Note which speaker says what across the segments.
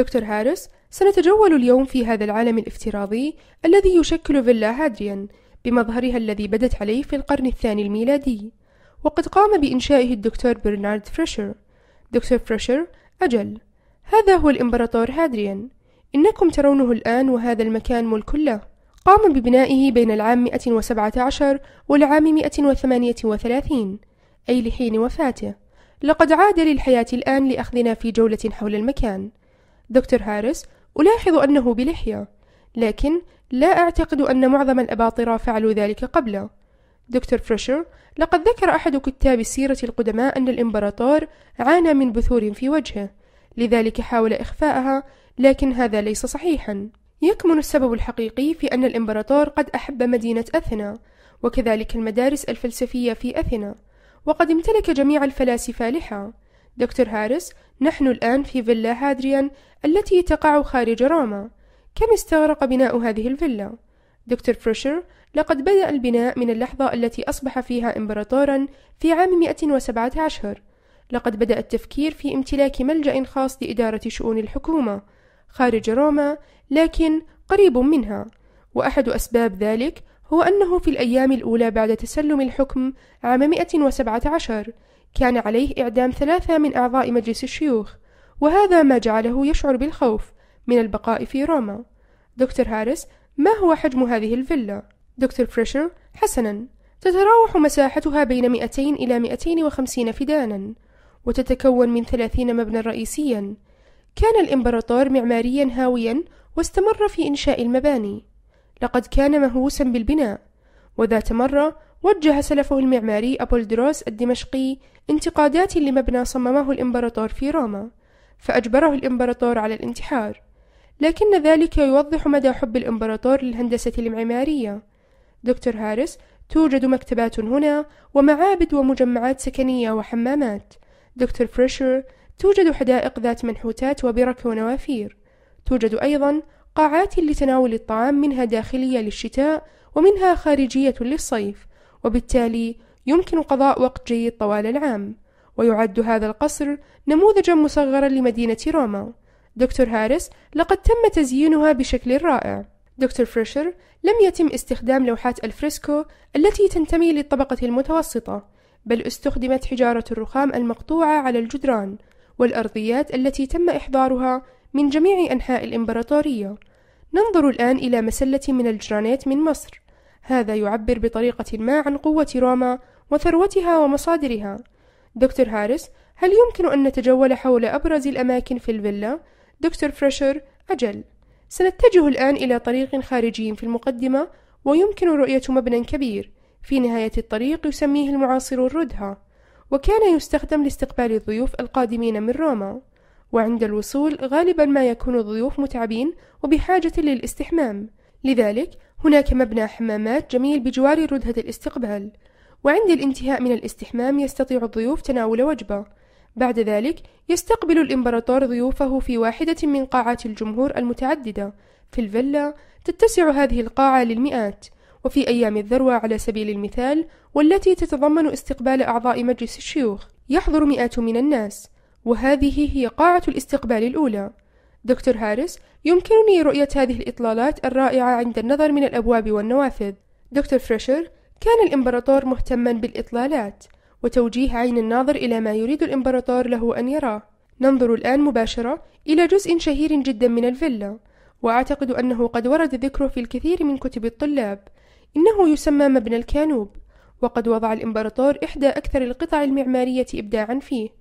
Speaker 1: دكتور هارس سنتجول اليوم في هذا العالم الافتراضي الذي يشكل فيلا هادريان بمظهرها الذي بدت عليه في القرن الثاني الميلادي وقد قام بإنشائه الدكتور برنارد فريشر دكتور فريشر أجل هذا هو الإمبراطور هادريان إنكم ترونه الآن وهذا المكان ملك له قام ببنائه بين العام 117 والعام 138 أي لحين وفاته لقد عاد للحياة الآن لأخذنا في جولة حول المكان دكتور هاريس ألاحظ أنه بلحية لكن لا أعتقد أن معظم الأباطرة فعلوا ذلك قبله دكتور فريشر لقد ذكر أحد كتاب السيرة القدماء أن الإمبراطور عانى من بثور في وجهه لذلك حاول إخفاءها لكن هذا ليس صحيحا يكمن السبب الحقيقي في أن الإمبراطور قد أحب مدينة أثينا وكذلك المدارس الفلسفية في أثينا وقد امتلك جميع الفلاسفة لحى دكتور هارس نحن الآن في فيلا هادريان التي تقع خارج روما كم استغرق بناء هذه الفيلا؟ دكتور فريشر لقد بدأ البناء من اللحظة التي أصبح فيها إمبراطورا في عام 117 لقد بدأ التفكير في امتلاك ملجأ خاص لإدارة شؤون الحكومة خارج روما لكن قريب منها وأحد أسباب ذلك هو أنه في الأيام الأولى بعد تسلم الحكم عام 117 كان عليه إعدام ثلاثة من أعضاء مجلس الشيوخ وهذا ما جعله يشعر بالخوف من البقاء في روما دكتور هارس ما هو حجم هذه الفيلا؟ دكتور فريشر حسنا تتراوح مساحتها بين 200 إلى 250 فدانا وتتكون من 30 مبنى رئيسيا كان الإمبراطور معماريا هاويا واستمر في إنشاء المباني لقد كان مهووسا بالبناء وذات مرة وجه سلفه المعماري أبولدروس الدمشقي انتقادات لمبنى صممه الإمبراطور في روما فأجبره الإمبراطور على الانتحار لكن ذلك يوضح مدى حب الإمبراطور للهندسة المعمارية دكتور هارس توجد مكتبات هنا ومعابد ومجمعات سكنية وحمامات دكتور فريشر توجد حدائق ذات منحوتات وبرك ونوافير توجد أيضا قاعات لتناول الطعام منها داخلية للشتاء ومنها خارجية للصيف وبالتالي يمكن قضاء وقت جيد طوال العام ويعد هذا القصر نموذجا مصغرا لمدينة روما دكتور هارس لقد تم تزيينها بشكل رائع دكتور فريشر لم يتم استخدام لوحات الفريسكو التي تنتمي للطبقة المتوسطة بل استخدمت حجارة الرخام المقطوعة على الجدران والأرضيات التي تم إحضارها من جميع أنحاء الإمبراطورية ننظر الآن إلى مسلة من الجرانيت من مصر هذا يعبر بطريقة ما عن قوة روما وثروتها ومصادرها دكتور هاريس هل يمكن أن نتجول حول أبرز الأماكن في الفيلا؟ دكتور فريشر أجل سنتجه الآن إلى طريق خارجي في المقدمة ويمكن رؤية مبنى كبير في نهاية الطريق يسميه المعاصرون الردها وكان يستخدم لاستقبال الضيوف القادمين من روما وعند الوصول غالبا ما يكون الضيوف متعبين وبحاجة للاستحمام لذلك هناك مبنى حمامات جميل بجوار ردهة الاستقبال وعند الانتهاء من الاستحمام يستطيع الضيوف تناول وجبة بعد ذلك يستقبل الإمبراطور ضيوفه في واحدة من قاعات الجمهور المتعددة في الفيلا تتسع هذه القاعة للمئات وفي أيام الذروة على سبيل المثال والتي تتضمن استقبال أعضاء مجلس الشيوخ يحضر مئات من الناس وهذه هي قاعة الاستقبال الأولى دكتور هاريس يمكنني رؤية هذه الإطلالات الرائعة عند النظر من الأبواب والنوافذ دكتور فريشر كان الإمبراطور مهتما بالإطلالات وتوجيه عين الناظر إلى ما يريد الإمبراطور له أن يراه ننظر الآن مباشرة إلى جزء شهير جدا من الفيلا وأعتقد أنه قد ورد ذكره في الكثير من كتب الطلاب إنه يسمى مبنى الكانوب وقد وضع الإمبراطور إحدى أكثر القطع المعمارية إبداعا فيه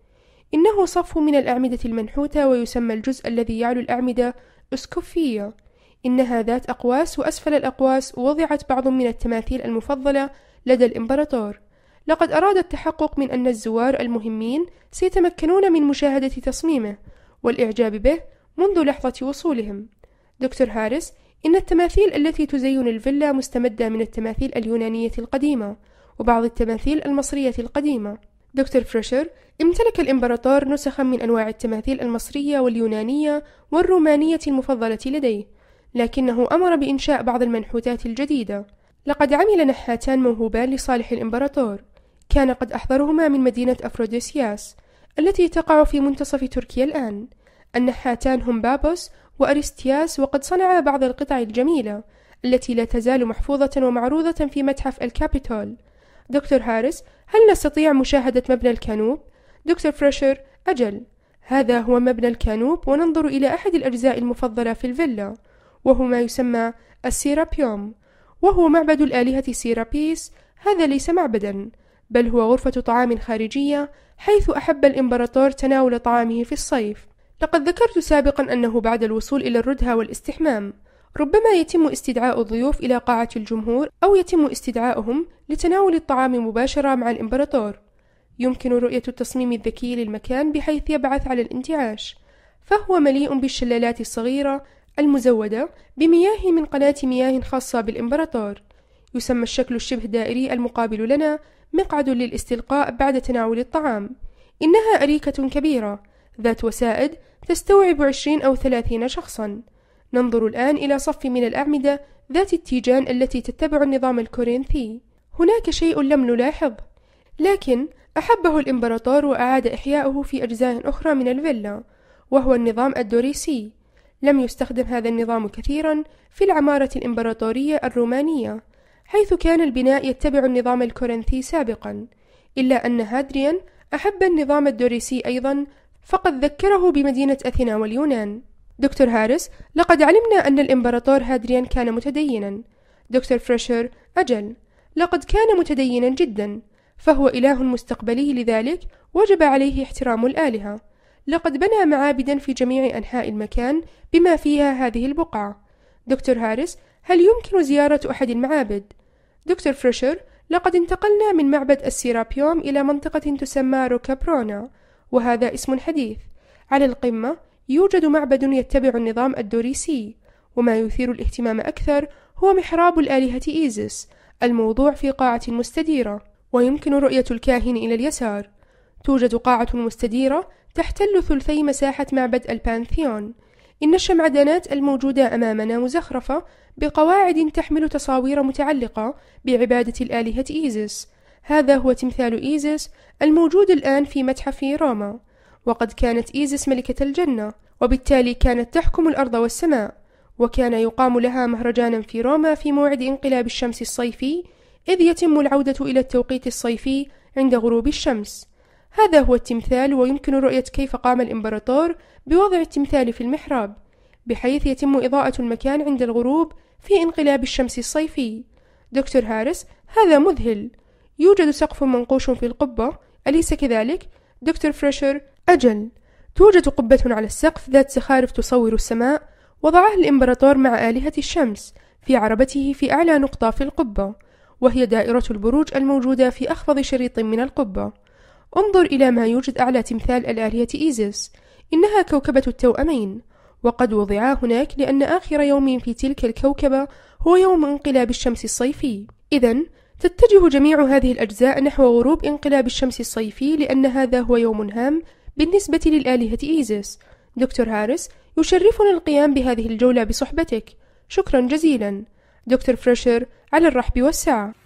Speaker 1: إنه صف من الأعمدة المنحوتة ويسمى الجزء الذي يعلو الأعمدة أسكوفية إنها ذات أقواس وأسفل الأقواس وضعت بعض من التماثيل المفضلة لدى الإمبراطور لقد أراد التحقق من أن الزوار المهمين سيتمكنون من مشاهدة تصميمه والإعجاب به منذ لحظة وصولهم دكتور هاريس إن التماثيل التي تزين الفيلا مستمدة من التماثيل اليونانية القديمة وبعض التماثيل المصرية القديمة دكتور فريشر امتلك الإمبراطور نسخا من أنواع التماثيل المصرية واليونانية والرومانية المفضلة لديه لكنه أمر بإنشاء بعض المنحوتات الجديدة لقد عمل نحاتان موهوبان لصالح الإمبراطور كان قد أحضرهما من مدينة أفروديسياس التي تقع في منتصف تركيا الآن النحاتان هم بابوس وأريستياس وقد صنعا بعض القطع الجميلة التي لا تزال محفوظة ومعروضة في متحف الكابيتول دكتور هارس هل نستطيع مشاهدة مبنى الكانوب؟ دكتور فريشر أجل هذا هو مبنى الكانوب وننظر إلى أحد الأجزاء المفضلة في الفيلا وهو ما يسمى السيرابيوم وهو معبد الآلهة سيرابيس هذا ليس معبدا بل هو غرفة طعام خارجية حيث أحب الإمبراطور تناول طعامه في الصيف لقد ذكرت سابقا أنه بعد الوصول إلى الردهة والاستحمام ربما يتم استدعاء الضيوف إلى قاعة الجمهور أو يتم استدعاؤهم لتناول الطعام مباشرة مع الإمبراطور. يمكن رؤية التصميم الذكي للمكان بحيث يبعث على الانتعاش، فهو مليء بالشلالات الصغيرة المزودة بمياه من قناة مياه خاصة بالإمبراطور. يسمى الشكل الشبه دائري المقابل لنا مقعد للاستلقاء بعد تناول الطعام. إنها أريكة كبيرة ذات وسائد تستوعب عشرين أو ثلاثين شخصًا. ننظر الآن إلى صف من الأعمدة ذات التيجان التي تتبع النظام الكورنثي. هناك شيء لم نلاحظ، لكن أحبه الإمبراطور وأعاد إحياؤه في أجزاء أخرى من الفيلا، وهو النظام الدوريسي. لم يستخدم هذا النظام كثيرا في العمارة الإمبراطورية الرومانية، حيث كان البناء يتبع النظام الكورنثي سابقا، إلا أن هادريان أحب النظام الدوريسي أيضا، فقد ذكره بمدينة أثينا واليونان. دكتور هارس لقد علمنا أن الإمبراطور هادريان كان متدينا دكتور فريشر أجل لقد كان متدينا جدا فهو إله مستقبلي لذلك وجب عليه احترام الآلهة لقد بنى معابدا في جميع أنحاء المكان بما فيها هذه البقعة دكتور هارس هل يمكن زيارة أحد المعابد؟ دكتور فريشر لقد انتقلنا من معبد السيرابيوم إلى منطقة تسمى روكابرونا وهذا اسم حديث على القمة يوجد معبد يتبع النظام الدوريسي وما يثير الاهتمام أكثر هو محراب الآلهة إيزيس الموضوع في قاعة مستديرة ويمكن رؤية الكاهن إلى اليسار توجد قاعة مستديرة تحتل ثلثي مساحة معبد البانثيون إن الشمعدانات الموجودة أمامنا مزخرفة بقواعد تحمل تصاوير متعلقة بعبادة الآلهة إيزيس هذا هو تمثال إيزيس الموجود الآن في متحف روما وقد كانت إيزس ملكة الجنة وبالتالي كانت تحكم الأرض والسماء وكان يقام لها مهرجانا في روما في موعد انقلاب الشمس الصيفي إذ يتم العودة إلى التوقيت الصيفي عند غروب الشمس هذا هو التمثال ويمكن رؤية كيف قام الإمبراطور بوضع التمثال في المحراب بحيث يتم إضاءة المكان عند الغروب في انقلاب الشمس الصيفي دكتور هارس هذا مذهل يوجد سقف منقوش في القبة أليس كذلك؟ دكتور فريشر أجل توجد قبة على السقف ذات زخارف تصور السماء وضعها الإمبراطور مع آلهة الشمس في عربته في أعلى نقطة في القبة وهي دائرة البروج الموجودة في أخفض شريط من القبة انظر إلى ما يوجد أعلى تمثال الآلهة إيزيس إنها كوكبة التوأمين وقد وضعا هناك لأن آخر يوم في تلك الكوكبة هو يوم انقلاب الشمس الصيفي إذا تتجه جميع هذه الأجزاء نحو غروب انقلاب الشمس الصيفي لأن هذا هو يوم هام بالنسبة للآلهة إيزيس دكتور هارس يشرفنا القيام بهذه الجولة بصحبتك شكرا جزيلا دكتور فريشر على الرحب والسعة